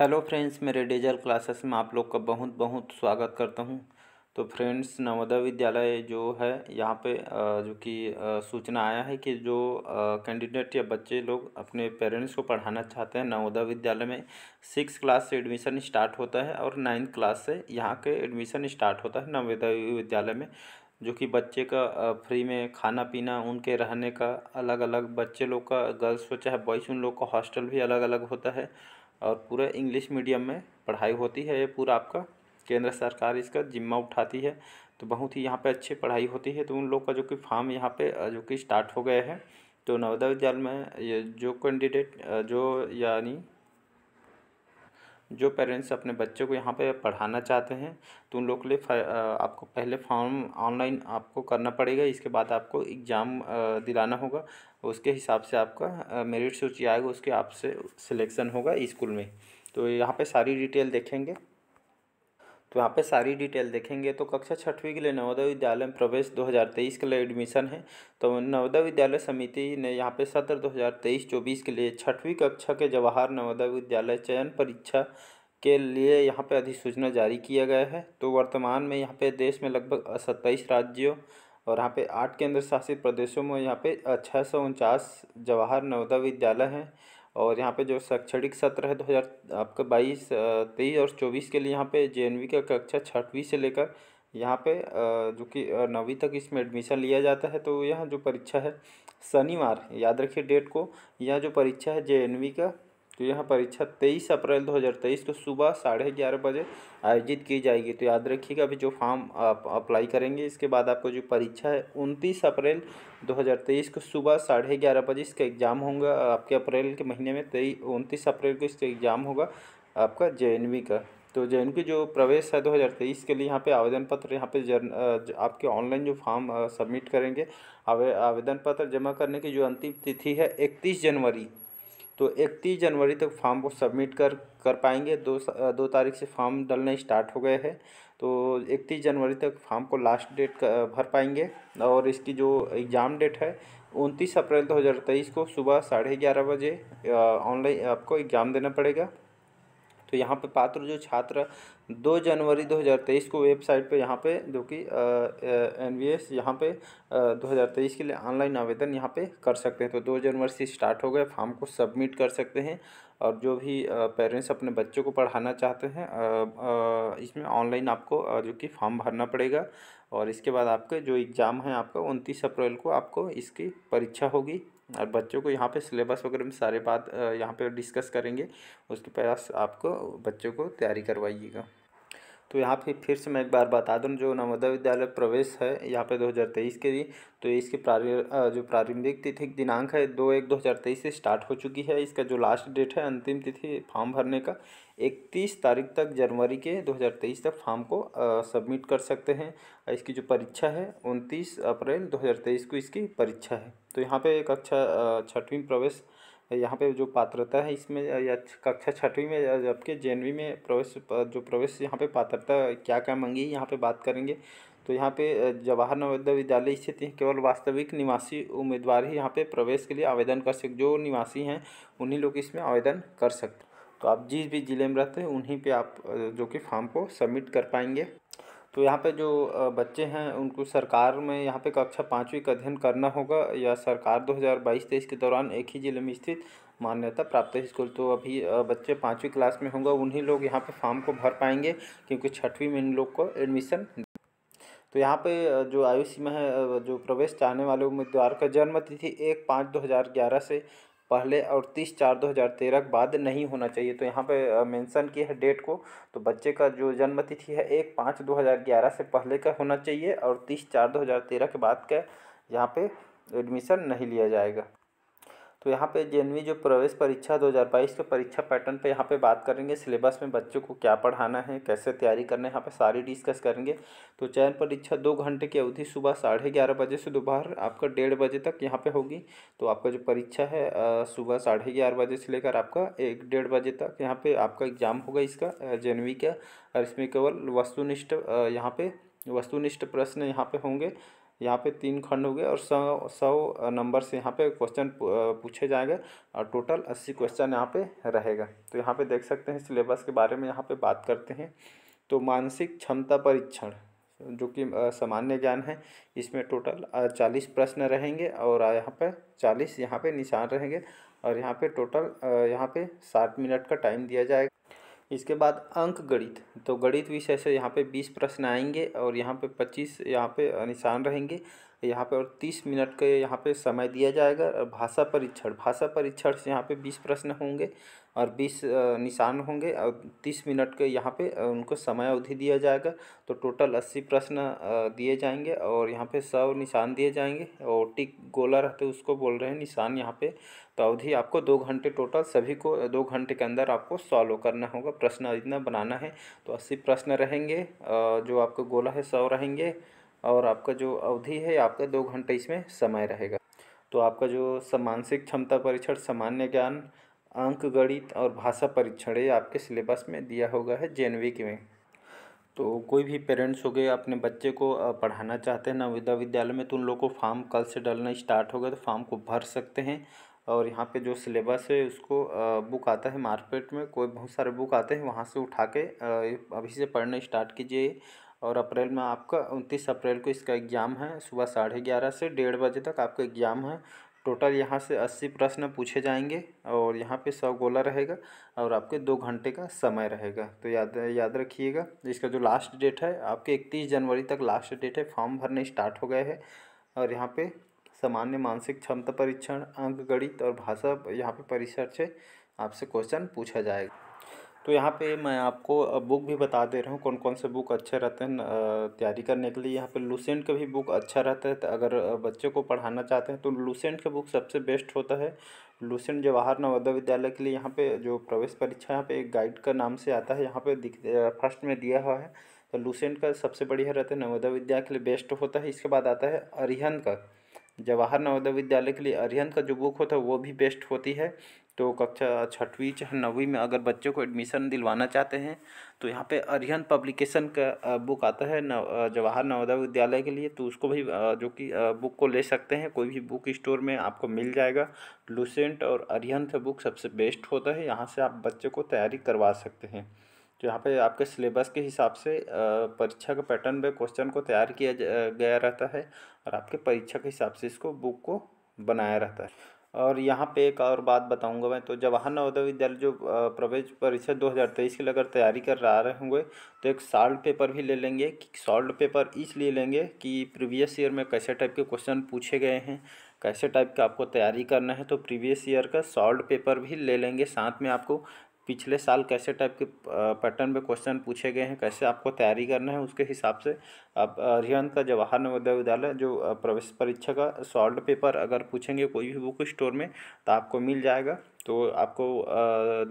hello friends मेरे डिजल classes में आप लोग का बहुत बहुत स्वागत करता हूं तो फ्रेंड्स नवोदय विद्यालय जो है यहाँ पे जो कि सूचना आया है कि जो कैंडिडेट या बच्चे लोग अपने पेरेंट्स को पढ़ाना चाहते हैं नवोदय विद्यालय में सिक्स क्लास से एडमिशन स्टार्ट होता है और नाइन्थ क्लास से यहाँ के एडमिशन स्टार्ट होता है नवोदय विद्यालय में जो कि बच्चे का फ्री में खाना पीना उनके रहने का अलग अलग बच्चे लोग का गर्ल्स हो चाहे बॉयज़ उन लोग का हॉस्टल भी अलग अलग होता है और पूरे इंग्लिश मीडियम में पढ़ाई होती है ये पूरा आपका केंद्र सरकार इसका जिम्मा उठाती है तो बहुत ही यहाँ पे अच्छी पढ़ाई होती है तो उन लोग का जो कि फार्म यहाँ पे जो कि स्टार्ट हो गए हैं तो नवोदय विद्यालय में ये जो कैंडिडेट जो यानी जो पेरेंट्स अपने बच्चे को यहाँ पे पढ़ाना चाहते हैं तो उन लोग के लिए आपको पहले फॉर्म ऑनलाइन आपको करना पड़ेगा इसके बाद आपको एग्ज़ाम दिलाना होगा उसके हिसाब से आपका मेरिट सूची आएगा उसके आपसे सिलेक्शन होगा स्कूल में तो यहाँ पे सारी डिटेल देखेंगे तो यहाँ पे सारी डिटेल देखेंगे तो कक्षा छठवीं के लिए नवोदय विद्यालय में प्रवेश 2023 के लिए एडमिशन है तो नवोदय विद्यालय समिति ने यहाँ पे सत्र 2023-24 के लिए छठवीं कक्षा के जवाहर नवोदय विद्यालय चयन परीक्षा के लिए यहाँ पे अधिसूचना जारी किया गया है तो वर्तमान में यहाँ पे देश में लगभग सत्ताईस राज्यों और यहाँ पे आठ केंद्र शासित प्रदेशों में यहाँ पे छः सौ उनचास जवाहर नवोदय विद्यालय हैं और यहाँ पे जो शैक्षणिक सत्र है दो हज़ार आपका बाईस तेईस और चौबीस के लिए यहाँ पे जे का कक्षा छठवीं से लेकर यहाँ पे जो कि नवीं तक इसमें एडमिशन लिया जाता है तो यह जो परीक्षा है शनिवार याद रखिए डेट को यह जो परीक्षा है जे का तो यह परीक्षा 23 अप्रैल 2023 को सुबह साढ़े ग्यारह बजे आयोजित की जाएगी तो याद रखिएगा अभी जो फॉर्म आप अप्लाई करेंगे इसके बाद आपको जो परीक्षा है 29 अप्रैल 2023 को सुबह साढ़े ग्यारह बजे इसका एग्ज़ाम होगा आपके अप्रैल के महीने में तेई उनतीस अप्रैल को इसका एग्ज़ाम होगा आपका जे का तो जे एन जो प्रवेश है दो के लिए यहाँ पर आवेदन पत्र यहाँ पर जर्न आपके ऑनलाइन जो फॉर्म सबमिट करेंगे आवे आवेदन पत्र जमा करने की जो अंतिम तिथि है इकतीस जनवरी तो इकतीस जनवरी तक फॉर्म को सबमिट कर कर पाएंगे दो दो तारीख से फॉर्म डलने स्टार्ट हो गए हैं तो इकतीस जनवरी तक फॉर्म को लास्ट डेट भर पाएंगे और इसकी जो एग्ज़ाम डेट है उनतीस अप्रैल दो हज़ार तेईस को सुबह साढ़े ग्यारह बजे ऑनलाइन आपको एग्ज़ाम देना पड़ेगा तो यहाँ पे पात्र जो छात्र 2 जनवरी 2023 को वेबसाइट पे यहाँ पे जो कि एन वी एस यहाँ पे दो के लिए ऑनलाइन आवेदन यहाँ पे कर सकते हैं तो दो जनवरी से स्टार्ट हो गए फॉर्म को सबमिट कर सकते हैं और जो भी पेरेंट्स अपने बच्चों को पढ़ाना चाहते हैं इसमें ऑनलाइन आपको जो कि फॉर्म भरना पड़ेगा और इसके बाद आपके जो एग्ज़ाम है आपका उनतीस अप्रैल को आपको इसकी परीक्षा होगी और बच्चों को यहाँ पे सिलेबस वगैरह में सारे बात यहाँ पे डिस्कस करेंगे उसके पास आपको बच्चों को तैयारी करवाइएगा तो यहाँ पे फिर से मैं एक बार बता दूँ जो नवोदय विद्यालय प्रवेश है यहाँ पे 2023 के लिए तो इसकी प्रारि जो प्रारंभिक तिथि दिनांक है दो एक 2023 से स्टार्ट हो चुकी है इसका जो लास्ट डेट है अंतिम तिथि फॉर्म भरने का 31 तारीख तक जनवरी के 2023 तक फॉर्म को सबमिट कर सकते हैं इसकी जो परीक्षा है उनतीस अप्रैल तेईस को इसकी परीक्षा है तो यहाँ पे कक्षा अच्छा, छठवीं प्रवेश यहाँ पे जो पात्रता है इसमें कक्षा छठवीं में जबकि जेनवी में प्रवेश जो प्रवेश यहाँ पे पात्रता क्या क्या है यहाँ पे बात करेंगे तो यहाँ पे जवाहर नवोदय विद्यालय स्थित केवल वास्तविक निवासी उम्मीदवार ही यहाँ पे प्रवेश के लिए आवेदन कर सकते जो निवासी हैं उन्हीं लोग इसमें आवेदन कर सकते तो आप जिस भी ज़िले में रहते हैं उन्हीं पर आप जो कि फॉर्म को सबमिट कर पाएंगे तो यहाँ पे जो बच्चे हैं उनको सरकार में यहाँ पे कक्षा पाँचवीं का अध्ययन करना होगा या सरकार 2022-23 के दौरान एक ही ज़िले में स्थित मान्यता प्राप्त स्कूल तो अभी बच्चे पाँचवीं क्लास में होंगे उन्हीं लोग यहाँ पे फॉर्म को भर पाएंगे क्योंकि छठवीं में इन लोग को एडमिशन तो यहाँ पे जो आयु सीमा है जो प्रवेश चाहने वाले उम्मीदवार का जन्म तिथि एक पाँच दो हज़ार ग्यारह से पहले और तीस चार दो हज़ार तेरह के बाद नहीं होना चाहिए तो यहाँ पे मेंशन किया है डेट को तो बच्चे का जो जन्मतिथि है एक पाँच दो हज़ार ग्यारह से पहले का होना चाहिए और तीस चार दो हज़ार तेरह के बाद का यहाँ पे एडमिशन नहीं लिया जाएगा तो यहाँ पे जेनवी जो प्रवेश परीक्षा 2022 के परीक्षा पैटर्न पे यहाँ पे बात करेंगे सिलेबस में बच्चों को क्या पढ़ाना है कैसे तैयारी करना है यहाँ पे सारी डिस्कस करेंगे तो चयन परीक्षा दो घंटे की अवधि सुबह साढ़े ग्यारह बजे से दोपहर आपका डेढ़ बजे तक यहाँ पे होगी तो आपका जो परीक्षा है सुबह साढ़े ग्यारह बजे से लेकर आपका एक डेढ़ बजे तक यहाँ पर आपका एग्ज़ाम होगा इसका जेनवी का और इसमें केवल वस्तुनिष्ठ यहाँ पर वस्तुनिष्ठ प्रश्न यहाँ पे होंगे यहाँ पे तीन खंड हो गए और सौ सौ नंबर से यहाँ पे क्वेश्चन पूछे जाएंगे और टोटल अस्सी क्वेश्चन यहाँ पे रहेगा तो यहाँ पे देख सकते हैं सिलेबस के बारे में यहाँ पे बात करते हैं तो मानसिक क्षमता परीक्षण जो कि सामान्य ज्ञान है इसमें टोटल चालीस प्रश्न रहेंगे और यहाँ पर चालीस यहाँ पर निशान रहेंगे और यहाँ पे टोटल यहाँ पे सात मिनट का टाइम दिया जाएगा इसके बाद अंक गणित तो गणित विषय से यहाँ पे बीस प्रश्न आएंगे और यहाँ पे पच्चीस यहाँ पे निशान रहेंगे यहाँ पर तीस मिनट का यहाँ पे समय दिया जाएगा और भाषा परीक्षण भाषा परीक्षण से यहाँ पे बीस प्रश्न होंगे और बीस निशान होंगे और तीस मिनट के यहाँ पे उनको समय अवधि दिया जाएगा तो टोटल अस्सी प्रश्न दिए जाएंगे और यहाँ पे सौ निशान दिए जाएंगे और टिक गोला रहते उसको बोल रहे हैं निशान यहाँ पे तो अवधि आपको दो घंटे टोटल सभी को दो घंटे के अंदर आपको सॉल्व करना होगा प्रश्न इतना बनाना है तो अस्सी प्रश्न रहेंगे जो आपका गोला है सौ रहेंगे और आपका जो अवधि है आपका दो घंटे इसमें समय रहेगा तो आपका जो मानसिक क्षमता परीक्षण सामान्य ज्ञान अंक गणित और भाषा परीक्षण ये आपके सिलेबस में दिया होगा है जेनविक में तो कोई भी पेरेंट्स हो गए अपने बच्चे को पढ़ाना चाहते हैं नवोदय विद्यालय में तो उन लोगों को फॉर्म कल से डलना स्टार्ट होगा तो फॉर्म को भर सकते हैं और यहाँ पे जो सिलेबस है उसको बुक आता है मार्केट में कोई बहुत सारे बुक आते हैं वहाँ से उठा के अभी से पढ़ना स्टार्ट कीजिए और अप्रैल में आपका उनतीस अप्रैल को इसका एग्ज़ाम है सुबह साढ़े ग्यारह से डेढ़ बजे तक आपका एग्ज़ाम है टोटल यहाँ से अस्सी प्रश्न पूछे जाएंगे और यहाँ पे सौ गोला रहेगा और आपके दो घंटे का समय रहेगा तो याद याद रखिएगा इसका जो लास्ट डेट है आपके इकतीस जनवरी तक लास्ट डेट है फॉर्म भरने स्टार्ट हो गए हैं और यहाँ पे सामान्य मानसिक क्षमता परीक्षण अंक गणित और भाषा यहाँ पर परीक्षण से आपसे क्वेश्चन पूछा जाएगा तो यहाँ पे मैं आपको बुक भी बता दे रहा हूँ कौन कौन से बुक अच्छे रहते हैं तैयारी करने के लिए यहाँ पे लूसेंट का भी बुक अच्छा रहता है तो अगर बच्चे को पढ़ाना चाहते हैं तो लूसेंट का बुक सबसे बेस्ट होता है लूसेंट जवाहर नवोदय विद्यालय के लिए यहाँ पे जो प्रवेश परीक्षा यहाँ पे एक गाइड का नाम से आता है यहाँ पे फर्स्ट में दिया हुआ है तो लूसेंट का सबसे बढ़िया रहता है नवोदय विद्यालय के लिए बेस्ट होता है इसके बाद आता है अरिहन का जवाहर नवोदय विद्यालय के लिए अरिहन का जो बुक होता है वो भी बेस्ट होती है तो कक्षा छठवीं चाहे नवीं में अगर बच्चों को एडमिशन दिलवाना चाहते हैं तो यहाँ पे अरिहंत पब्लिकेशन का बुक आता है नव जवाहर नवोदय विद्यालय के लिए तो उसको भी जो कि बुक को ले सकते हैं कोई भी बुक स्टोर में आपको मिल जाएगा लूसेंट और अरिहंत बुक सबसे बेस्ट होता है यहाँ से आप बच्चों को तैयारी करवा सकते हैं तो यहाँ पे आपके सिलेबस के हिसाब से परीक्षा के पैटर्न में क्वेश्चन को तैयार किया गया रहता है और आपके परीक्षा के हिसाब से इसको बुक को बनाया रहता है और यहाँ पे एक और बात बताऊंगा मैं तो जवाहर नवोदय विद्यालय जो प्रवेश परीक्षा 2023 की अगर तैयारी कर रहा रहे होंगे तो एक सॉल्ट पेपर भी ले लेंगे सॉल्ट पेपर इसलिए लेंगे कि प्रीवियस ईयर में कैसे टाइप के क्वेश्चन पूछे गए हैं कैसे टाइप का आपको तैयारी करना है तो प्रीवियस ईयर का सॉल्ट पेपर भी ले लेंगे साथ में आपको पिछले साल कैसे टाइप के पैटर्न में क्वेश्चन पूछे गए हैं कैसे आपको तैयारी करना है उसके हिसाब से आप रिहंत का जवाहर नवोदय विद्यालय जो प्रवेश परीक्षा का सॉल्ट पेपर अगर पूछेंगे कोई भी बुक स्टोर में तो आपको मिल जाएगा तो आपको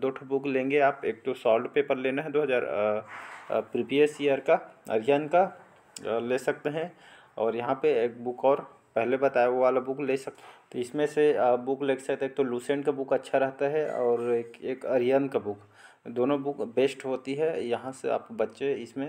दो ठो बुक लेंगे आप एक तो सॉल्ट पेपर लेना है दो हज़ार प्रीवियस ईयर का अरियन का ले सकते हैं और यहाँ पर एक बुक और पहले बताया वो वाला बुक ले सकते तो इसमें से आप बुक ले सकते हैं एक तो लूसेंट का बुक अच्छा रहता है और एक एक अरियन का बुक दोनों बुक बेस्ट होती है यहाँ से आप बच्चे इसमें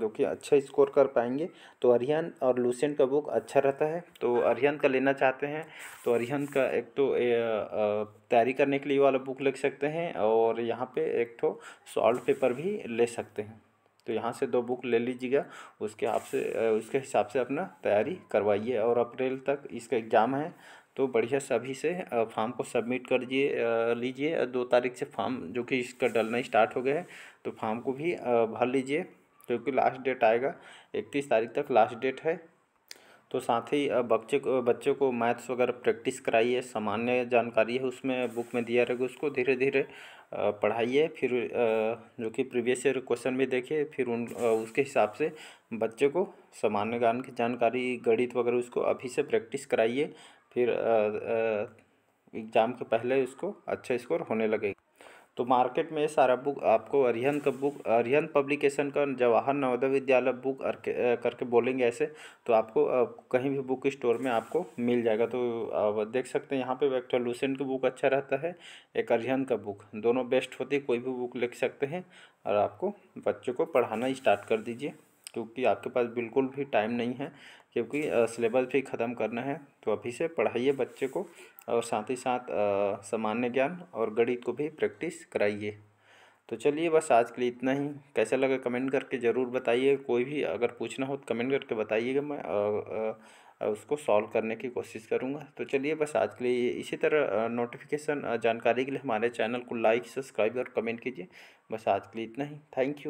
जो कि अच्छा स्कोर कर पाएंगे तो अरियन और लूसेंट का बुक अच्छा रहता है तो अरियन का लेना चाहते हैं तो अरियन का एक तो तैयारी करने के लिए वाला बुक लिख सकते हैं और यहाँ पर एक तो सॉल्ट पेपर भी ले सकते हैं तो यहाँ से दो बुक ले लीजिएगा उसके आपसे उसके हिसाब से अपना तैयारी करवाइए और अप्रैल तक इसका एग्ज़ाम है तो बढ़िया सभी से फॉर्म को सबमिट कर दिए लीजिए दो तारीख से फॉर्म जो कि इसका डलना स्टार्ट हो गया है तो फॉर्म को भी भर लीजिए तो क्योंकि लास्ट डेट आएगा इकतीस तारीख तक लास्ट डेट है तो साथ ही बच्चे को बच्चों को मैथ्स वगैरह प्रैक्टिस कराइए सामान्य जानकारी है उसमें बुक में दिया रहेगा उसको धीरे धीरे पढ़ाइए फिर जो कि प्रीवियस ईयर क्वेश्चन भी देखिए फिर उन उसके हिसाब से बच्चे को सामान्य ज्ञान की जानकारी गणित वगैरह उसको अभी से प्रैक्टिस कराइए फिर एग्ज़ाम के पहले उसको अच्छा स्कोर होने लगेगा तो मार्केट में सारा बुक आपको अरिहन का बुक अरिहन पब्लिकेशन का जवाहर नवोदय विद्यालय बुक करके बोलेंगे ऐसे तो आपको कहीं भी बुक स्टोर में आपको मिल जाएगा तो आप देख सकते हैं यहाँ पे वैक्टर लूसेंट का बुक अच्छा रहता है एक अरिहंत का बुक दोनों बेस्ट होती है कोई भी बुक लिख सकते हैं और आपको बच्चों को पढ़ाना स्टार्ट कर दीजिए क्योंकि आपके पास बिल्कुल भी टाइम नहीं है क्योंकि सिलेबस भी ख़त्म करना है तो अभी से पढ़ाइए बच्चे को और साथ ही साथ सामान्य ज्ञान और गणित को भी प्रैक्टिस कराइए तो चलिए बस आज के लिए इतना ही कैसा लगा कमेंट करके ज़रूर बताइए कोई भी अगर पूछना हो तो कमेंट करके बताइएगा मैं आ, आ, उसको सॉल्व करने की कोशिश करूँगा तो चलिए बस आज के लिए इसी तरह नोटिफिकेशन जानकारी के लिए हमारे चैनल को लाइक सब्सक्राइब और कमेंट कीजिए बस आज के लिए इतना ही थैंक यू